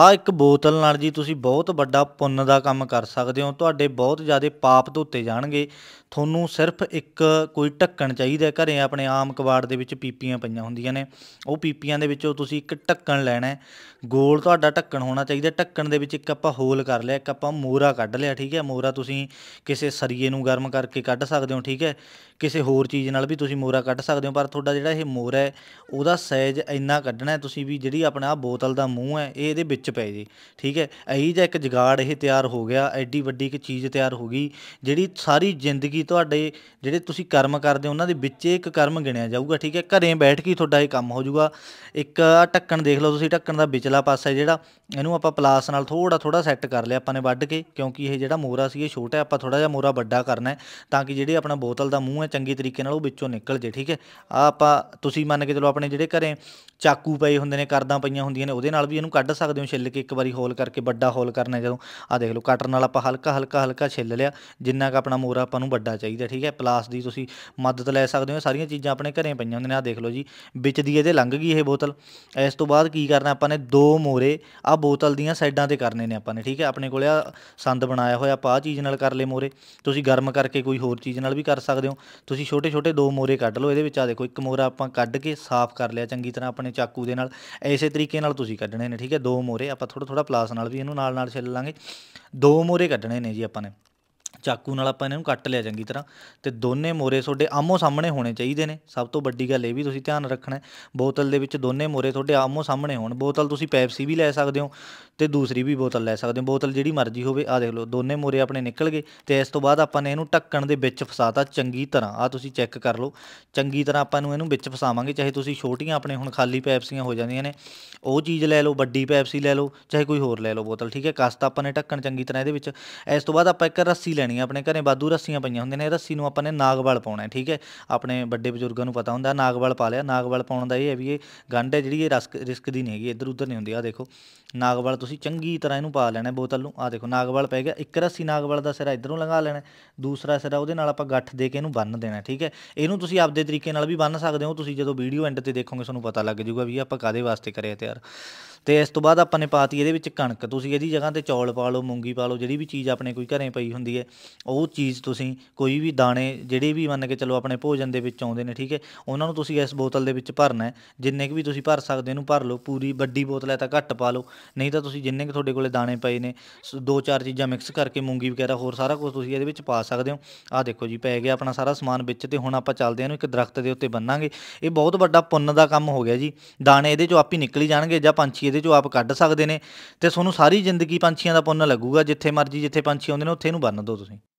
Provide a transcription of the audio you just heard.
ਆ ਇੱਕ ਬੋਤਲ ਨਾਲ ਜੀ ਤੁਸੀਂ ਬਹੁਤ ਵੱਡਾ ਪੁੰਨ ਦਾ ਕੰਮ ਕਰ ਸਕਦੇ ਹੋ ਤੁਹਾਡੇ ਬਹੁਤ ਜ਼ਿਆਦਾ ਪਾਪ ਧੋਤੇ ਜਾਣਗੇ ਤੁਹਾਨੂੰ ਸਿਰਫ ਇੱਕ ਕੋਈ ਢੱਕਣ ਚਾਹੀਦਾ ਘਰੇ ਆਪਣੇ ਆਮ ਕਬਾੜ ਦੇ ਵਿੱਚ ਪੀਪੀਆਂ ਪਈਆਂ ਹੁੰਦੀਆਂ ਨੇ ਉਹ ਪੀਪੀਆਂ ਦੇ ਵਿੱਚੋਂ ਤੁਸੀਂ ਇੱਕ ਢੱਕਣ ਲੈਣਾ ਗੋਲ ਤੁਹਾਡਾ ਢੱਕਣ ਹੋਣਾ ਚਾਹੀਦਾ ਢੱਕਣ ਦੇ ਵਿੱਚ ਇੱਕ ਆਪਾਂ ਹੋਲ ਕਰ ਲਿਆ ਇੱਕ ਆਪਾਂ ਮੋਰਾ ਕੱਢ ਲਿਆ ਠੀਕ ਹੈ ਮੋਰਾ ਤੁਸੀਂ ਕਿਸੇ ਸਰੀਏ ਨੂੰ ਗਰਮ ਕਰਕੇ ਕੱਢ ਸਕਦੇ ਹੋ ਠੀਕ ਹੈ ਕਿਸੇ ਹੋਰ ਚੀਜ਼ ਨਾਲ ਵੀ ਤੁਸੀਂ ਮੋਰਾ ਕੱਢ ਸਕਦੇ ਹੋ ਪਰ ਤੁਹਾਡਾ ਜਿਹੜਾ ਇਹ ਮੋਰਾ ਹੈ ਉਹਦਾ ਸਾਈਜ਼ ਇੰਨਾ ਕੱਢਣਾ ਤੁਸੀਂ ਵੀ ਜਿਹੜੀ ਆਪਣਾ ਬੋਤਲ ਦਾ ਮੂੰਹ ਹੈ ਇਹ ਇਹਦੇ ਵਿੱਚ ਵਿੱਚ ਪੈ ਜੇ ਠੀਕ ਹੈ ਇਹੀ ਜਿਹਾ ਇੱਕ ਜਗਾੜ ਇਹ ਤਿਆਰ ਹੋ ਗਿਆ ਐਡੀ ਵੱਡੀ ਇੱਕ ਚੀਜ਼ ਤਿਆਰ ਹੋ ਗਈ ਜਿਹੜੀ ਸਾਰੀ ਜ਼ਿੰਦਗੀ ਤੁਹਾਡੇ ਜਿਹੜੇ ਤੁਸੀਂ ਕਰਮ ਕਰਦੇ ਉਹਨਾਂ ਦੇ ਵਿੱਚ ਇੱਕ ਕਰਮ ਗਿਣਿਆ ਜਾਊਗਾ ਠੀਕ ਹੈ ਘਰੇ ਬੈਠ ਕੇ ਤੁਹਾਡਾ ਇਹ ਕੰਮ ਹੋ ਜਾਊਗਾ ਇੱਕ ਢੱਕਣ ਦੇਖ ਲਓ ਤੁਸੀਂ ਢੱਕਣ ਦਾ ਵਿਚਲਾ ਪਾਸਾ ਜਿਹੜਾ ਇਹਨੂੰ ਆਪਾਂ ਪਲਾਸ ਨਾਲ ਥੋੜਾ ਥੋੜਾ ਸੈੱਟ ਕਰ ਲਿਆ ਆਪਾਂ ਨੇ ਵੱਢ ਕੇ ਕਿਉਂਕਿ ਇਹ ਜਿਹੜਾ ਮੋਰਾ ਸੀ ਇਹ ਛੋਟਾ ਹੈ ਆਪਾਂ ਥੋੜਾ ਜਿਹਾ ਮੋਰਾ ਵੱਡਾ ਕਰਨਾ ਹੈ ਤਾਂ ਕਿ ਜਿਹੜੇ ਆਪਣਾ ਬੋਤਲ ਦਾ ਮੂੰਹ ਹੈ ਚੰਗੀ ਤਰੀਕੇ ਨਾਲ ਉਹ ਵਿੱਚੋਂ ਨਿਕਲ ਜੇ ਠੀਕ ਹੈ ਆ ਆਪਾਂ ਤੁਸੀਂ ਮੰਨ ਕੇ ਚਲੋ ਆਪਣੇ ਜਿਹੜੇ ਘਰੇ ਚਾਕੂ ਪਏ ਹੁੰਦੇ ਨੇ ਕਰਦਾਂ ਪਈਆਂ ਹੁੰਦੀਆਂ ਨੇ ਉਹਦੇ ਨਾਲ ਵੀ ਇਹਨੂੰ ਕੱਢ ਸਕਦੇ ਹੋ ਛਿੱਲ ਕੇ ਇੱਕ ਵਾਰੀ ਹੋਲ ਕਰਕੇ ਵੱਡਾ ਹੋਲ ਕਰਨਾ ਜਦੋਂ ਆ ਦੇਖ ਲਓ ਕਟਰ ਨਾਲ ਆਪਾਂ ਹਲਕਾ ਹਲਕਾ ਹਲਕਾ ਛਿੱਲ ਲਿਆ ਜਿੰਨਾ ਕ ਆਪਣਾ ਮੋਰਾ ਆਪਾਂ ਨੂੰ ਵੱਡਾ ਚਾਹੀਦਾ ਠੀਕ ਹੈ ਪਲਾਸ ਦੀ ਤੁਸੀਂ ਮਦਦ ਲੈ ਸਕਦੇ ਹੋ ਸਾਰੀਆਂ ਚੀਜ਼ਾਂ ਆਪਣੇ ਘਰੇ ਪਈਆਂ ਹੁੰਦੀਆਂ ਨੇ ਆ ਦੇਖ ਲਓ ਜੀ ਵਿੱਚ ਦੀ ਇਹਦੇ ਲੰਘ ਗਈ ਇਹ ਬੋਤਲ ਇਸ ਤੋਂ ਬਾਅਦ ਕੀ ਕਰਨਾ ਆਪਾਂ ਨੇ ਦੋ ਮੋਰੇ ਆ ਬੋਤਲ ਦੀਆਂ ਸਾਈਡਾਂ ਤੇ ਕਰਨੇ ਨੇ ਆਪਾਂ ਨੇ ਠੀਕ ਹੈ ਆਪਣੇ ਕੋਲੇ ਆ ਸੰਦ ਬਣਾਇਆ ਹੋਇਆ ਆਪਾਂ ਆ ਚੀਜ਼ ਨਾਲ ਕਰ ਲੈ ਮੋਰੇ ਤੁਸੀਂ ਗਰਮ ਕਰਕੇ ਕੋਈ ਹੋਰ ਚੀਜ਼ ਨਾਲ ਵੀ ਕਰ ਸਕਦੇ ਹੋ ਤੁਸੀਂ ਛੋਟੇ ਛੋਟੇ ਦੋ ਮੋਰੇ ਕੱਢ ਲਓ ਇਹਦੇ ਵਿੱਚ ਆ ਦੇਖੋ ਇੱਕ ਮੋਰਾ ਆਪਾਂ ਕੱਢ ਕੇ ਸਾਫ਼ ਕਰ ਲਿਆ ਚੰਗੀ ਤਰ੍ਹਾਂ ਆਪਣੇ ਚਾਕੂ ਦੇ ਨਾਲ ਐਸੇ ਤਰੀਕੇ ਨਾਲ ਤੁਸੀਂ ਕੱਢਣੇ ਨੇ ਠੀਕ ਹੈ ਦੋ ਮੋਰੇ ਆਪਾਂ ਥੋੜਾ ਥੋੜਾ ਪਲਾਸ ਨਾਲ ਵੀ ਇਹਨੂੰ ਨਾਲ ਨਾਲ ਛਿੱਲ ਲਾਂਗੇ ਦੋ ਮੋਰੇ ਕੱਢਣੇ ਨੇ ਜੀ ਆਪਾਂ ਨੇ ਚਾਕੂ ਨਾਲ ਆਪਾਂ ਇਹਨੂੰ ਕੱਟ ਲਿਆ ਚੰਗੀ ਤਰ੍ਹਾਂ ਤੇ ਦੋਨੇ ਮੋਰੇ ਤੁਹਾਡੇ ਆਮੋ ਸਾਹਮਣੇ ਹੋਣੇ ਚਾਹੀਦੇ ਨੇ ਸਭ ਤੋਂ ਵੱਡੀ ਗੱਲ ਇਹ ਵੀ ਤੁਸੀਂ ਧਿਆਨ ਰੱਖਣਾ ਹੈ ਬੋਤਲ ਦੇ ਵਿੱਚ ਦੋਨੇ ਮੋਰੇ ਤੁਹਾਡੇ ਆਮੋ ਸਾਹਮਣੇ ਹੋਣ ਬੋਤਲ ਤੁਸੀਂ ਪੈਪਸੀ ਵੀ ਲੈ ਸਕਦੇ ਹੋ ਤੇ ਦੂਸਰੀ ਵੀ ਬੋਤਲ ਲੈ ਸਕਦੇ ਹੋ ਬੋਤਲ ਜਿਹੜੀ ਮਰਜ਼ੀ ਹੋਵੇ ਆ ਦੇਖ ਲਓ ਦੋਨੇ ਮੋਰੇ ਆਪਣੇ ਨਿਕਲ ਗਏ ਤੇ ਇਸ ਤੋਂ ਬਾਅਦ ਆਪਾਂ ਨੇ ਇਹਨੂੰ ਢੱਕਣ ਦੇ ਵਿੱਚ ਫਸਾਤਾ ਚੰਗੀ ਤਰ੍ਹਾਂ ਆ ਤੁਸੀਂ ਚੈੱਕ ਕਰ ਲਓ ਚੰਗੀ ਤਰ੍ਹਾਂ ਆਪਾਂ ਨੂੰ ਇਹਨੂੰ ਵਿੱਚ ਫਸਾਵਾਂਗੇ ਚਾਹੇ ਤੁਸੀਂ ਛੋਟੀਆਂ ਆਪਣੇ ਹੁਣ ਖਾਲੀ ਪੈਪਸੀਆਂ ਹੋ ਜਾਂਦੀਆਂ ਨੇ ਉਹ ਚੀਜ਼ ਲੈ ਲਓ ਵੱਡੀ ਪੈਪਸੀ ਲੈ ਲਓ ਚਾਹੇ ਕੋਈ ਹੋਰ ਲੈ ਲਓ ਬੋਤਲ ਠੀਕ ਹੈ ਕਸਤਾ ਆਪਾਂ ਨੇ ਢੱਕਣ ਚੰਗੀ ਤਰ੍ਹਾਂ ਇਹਦੇ ਵਿੱਚ ਇਸ ਤੋਂ ਬਾਅਦ ਆਪਾਂ ਇੱਕ ਰੱਸੀ ਲੈਣੀ ਹੈ ਆਪਣੇ ਘਰੇ ਬਾਦੂ ਰੱਸੀਆਂ ਪਈਆਂ ਹੁੰਦੀਆਂ ਨੇ ਰੱਸੀ ਨੂੰ ਆਪਾਂ ਨੇ ਨਾਗਵਾਲ ਪਾਉਣਾ ਠੀਕ ਹੈ ਆਪਣੇ ਵੱਡੇ ਬਜ਼ੁਰਗਾਂ ਨੂੰ ਪਤਾ ਹੁੰਦਾ ਨਾਗਵਾਲ ਪਾ ਲਿਆ ਨਾਗਵਾਲ ਪਾਉਣ ਦਾ ਇਹ ਹੈ ਵੀ ਇਹ ਗੰਢ ਹੈ ਜਿਹੜੀ ਇਹ ਰਸਕ ਰਿਸਕ ਦੀ ਨਹੀਂ ਹੈਗੀ ਇੱਧਰ ਉੱਧਰ ਨਹੀਂ ਹੁੰਦੀ ਆ ਦੇਖੋ ਨਾਗਵਾਲ ਤੁਸੀਂ ਚੰਗੀ ਤਰ੍ਹਾਂ ਇਹਨੂੰ ਪਾ ਲੈਣਾ ਬੋਤਲ ਨੂੰ ਆ ਦੇਖੋ ਨਾਗਵਾਲ ਪੈ ਗਿਆ ਇੱਕ ਰੱਸੀ ਨਾਗਵਾਲ ਦਾ ਸਿਰਾ ਇੱਧਰੋਂ ਲੰਗਾ ਲੈਣਾ ਦੂਸਰਾ ਸਿਰਾ ਉਹਦੇ ਨਾਲ ਆਪਾਂ ਗੱਠ ਦੇ ਕੇ ਇਹਨੂੰ ਬੰਨ ਦੇਣਾ ਠੀਕ ਹੈ ਇਹਨੂੰ ਤੁਸੀਂ ਆਪਦੇ ਤਰੀਕੇ ਨਾਲ ਵੀ ਬੰਨ ਸਕਦੇ ਹੋ ਤੁਸੀਂ ਜਦੋਂ ਵੀਡੀਓ ਐਂਡ ਤੇ ਦੇਖੋਗੇ ਤੁਹਾਨੂੰ ਪਤਾ ਲੱਗ ਜਾਊਗਾ ਵੀ ਆਪਾਂ ਕਾਦੇ ਵਾਸਤੇ ਕਰਿਆ ਤਿਆਰ ਤੇ ਇਸ ਤੋਂ ਬਾਅਦ ਆਪਾਂ ਨੇ ਪਾਤੀ ਇਹਦੇ ਵਿੱਚ ਕਣਕ ਤੁਸੀਂ ਇਹਦੀ ਜਗ੍ਹਾ ਤੇ ਚੌਲ ਪਾ ਲਓ ਮੂੰਗੀ ਪਾ ਲਓ ਜਿਹੜੀ ਵੀ ਚੀਜ਼ ਆਪਣੇ ਕੋਈ ਘਰੇ ਪਈ ਹੁੰਦੀ ਹੈ ਉਹ ਚੀਜ਼ ਤੁਸੀਂ ਕੋਈ ਵੀ ਦਾਣੇ ਜਿਹੜੇ ਵੀ ਮੰਨ ਕੇ ਚਲੋ ਆਪਣੇ ਭੋਜਨ ਦੇ ਵਿੱਚ ਆਉਂਦੇ ਨੇ ਠੀਕ ਹੈ ਉਹਨਾਂ ਨੂੰ ਤੁਸੀਂ ਇਸ ਬੋਤਲ ਦੇ ਵਿੱਚ ਭਰਨਾ ਹੈ ਜਿੰਨੇ ਕੁ ਵੀ ਤੁਸੀਂ ਭਰ ਸਕਦੇ ਇਹਨੂੰ ਭਰ ਲਓ ਪੂਰੀ ਵੱਡੀ ਬੋਤਲ ਹੈ ਤਾਂ ਘੱਟ ਪਾ ਲਓ ਨਹੀਂ ਤਾਂ ਤੁਸੀਂ ਜਿੰਨੇ ਕੁ ਤੁਹਾਡੇ ਕੋਲੇ ਦਾਣੇ ਪਏ ਨੇ ਦੋ ਚਾਰ ਚੀਜ਼ਾਂ ਮਿਕਸ ਕਰਕੇ ਮੂੰਗੀ ਵਗੈਰਾ ਹੋਰ ਸਾਰਾ ਕੁਝ ਤੁਸੀਂ ਇਹਦੇ ਵਿੱਚ ਪਾ ਸਕਦੇ ਹੋ ਆਹ ਦੇਖੋ ਜੀ ਪੈ ਗਿਆ ਆਪਣਾ ਸਾਰਾ ਸਮਾਨ ਵਿੱਚ ਤੇ ਹੁਣ ਆਪਾਂ ਚੱਲਦੇ ਹਾਂ ਇਹਨੂੰ ਇੱਕ ਦਰਖਤ ਦੇ ਉੱਤੇ ਬੰਨਾਂਗੇ ਇਹ ਬਹੁਤ ਵੱਡਾ ਪੁੰਨ ਦਾ ਕੰਮ ਹੋ ਗਿਆ ਜੀ ਦਾਣੇ ਇਹਦੇ ਚੋਂ ਆਪ ਹੀ ਨਿਕਲੀ ਜਾਣਗੇ ਜਾਂ ਪੰਛੀ ਇਹਦੇ ਚੋਂ ਆਪ ਕੱਢ ਸਕਦੇ ਨੇ ਤੇ ਤੁਹਾਨੂੰ ਸਾਰੀ ਜ਼ਿੰਦਗੀ ਪੰਛੀਆਂ ਦਾ ਪੁੰਨ ਲੱਗੂਗਾ ਜਿੱਥੇ ਮਰਜੀ ਜਿੱਥੇ ਪੰਛੀ ਆਉਂਦੇ ਨੇ ਉੱਥੇ ਇਹਨੂੰ ਬੰਨ ਦਿਓ assim.